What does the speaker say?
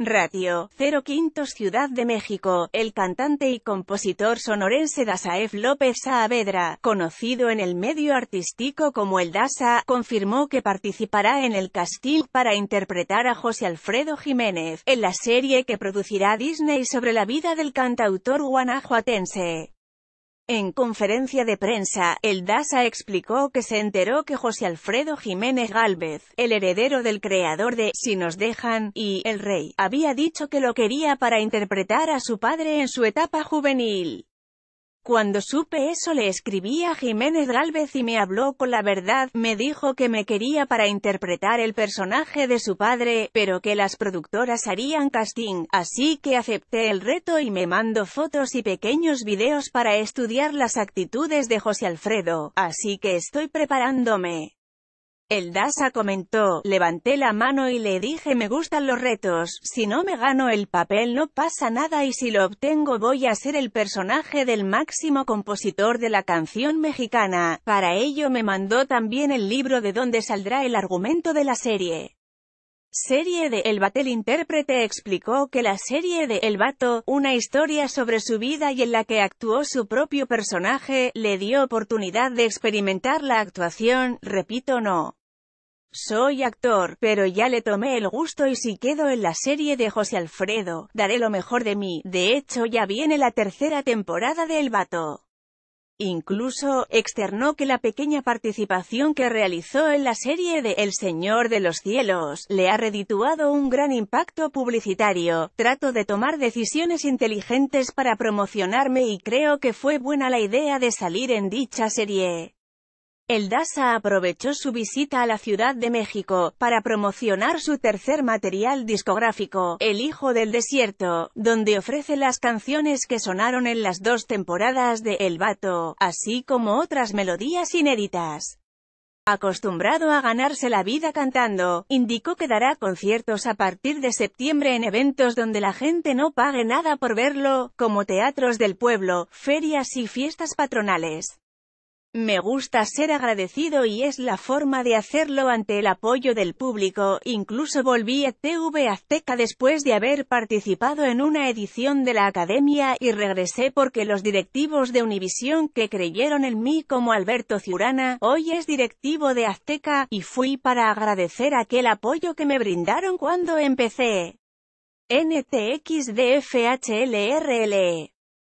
Radio 05 Quintos Ciudad de México, el cantante y compositor sonorense Dasaef López Saavedra, conocido en el medio artístico como el Dasa, confirmó que participará en el casting para interpretar a José Alfredo Jiménez, en la serie que producirá Disney sobre la vida del cantautor guanajuatense. En conferencia de prensa, el DASA explicó que se enteró que José Alfredo Jiménez Gálvez, el heredero del creador de Si nos dejan, y El Rey, había dicho que lo quería para interpretar a su padre en su etapa juvenil. Cuando supe eso le escribí a Jiménez Galvez y me habló con la verdad, me dijo que me quería para interpretar el personaje de su padre, pero que las productoras harían casting, así que acepté el reto y me mando fotos y pequeños videos para estudiar las actitudes de José Alfredo, así que estoy preparándome. El Dasa comentó, levanté la mano y le dije me gustan los retos, si no me gano el papel no pasa nada y si lo obtengo voy a ser el personaje del máximo compositor de la canción mexicana, para ello me mandó también el libro de donde saldrá el argumento de la serie. Serie de El Batel intérprete explicó que la serie de El Bato, una historia sobre su vida y en la que actuó su propio personaje, le dio oportunidad de experimentar la actuación, repito no. Soy actor, pero ya le tomé el gusto y si quedo en la serie de José Alfredo, daré lo mejor de mí. De hecho ya viene la tercera temporada de El Vato. Incluso, externó que la pequeña participación que realizó en la serie de El Señor de los Cielos, le ha redituado un gran impacto publicitario. Trato de tomar decisiones inteligentes para promocionarme y creo que fue buena la idea de salir en dicha serie. El DASA aprovechó su visita a la Ciudad de México, para promocionar su tercer material discográfico, El Hijo del Desierto, donde ofrece las canciones que sonaron en las dos temporadas de El Vato, así como otras melodías inéditas. Acostumbrado a ganarse la vida cantando, indicó que dará conciertos a partir de septiembre en eventos donde la gente no pague nada por verlo, como teatros del pueblo, ferias y fiestas patronales. Me gusta ser agradecido y es la forma de hacerlo ante el apoyo del público, incluso volví a TV Azteca después de haber participado en una edición de la Academia, y regresé porque los directivos de Univisión que creyeron en mí como Alberto Ciurana, hoy es directivo de Azteca, y fui para agradecer aquel apoyo que me brindaron cuando empecé. NTXDFHLRLE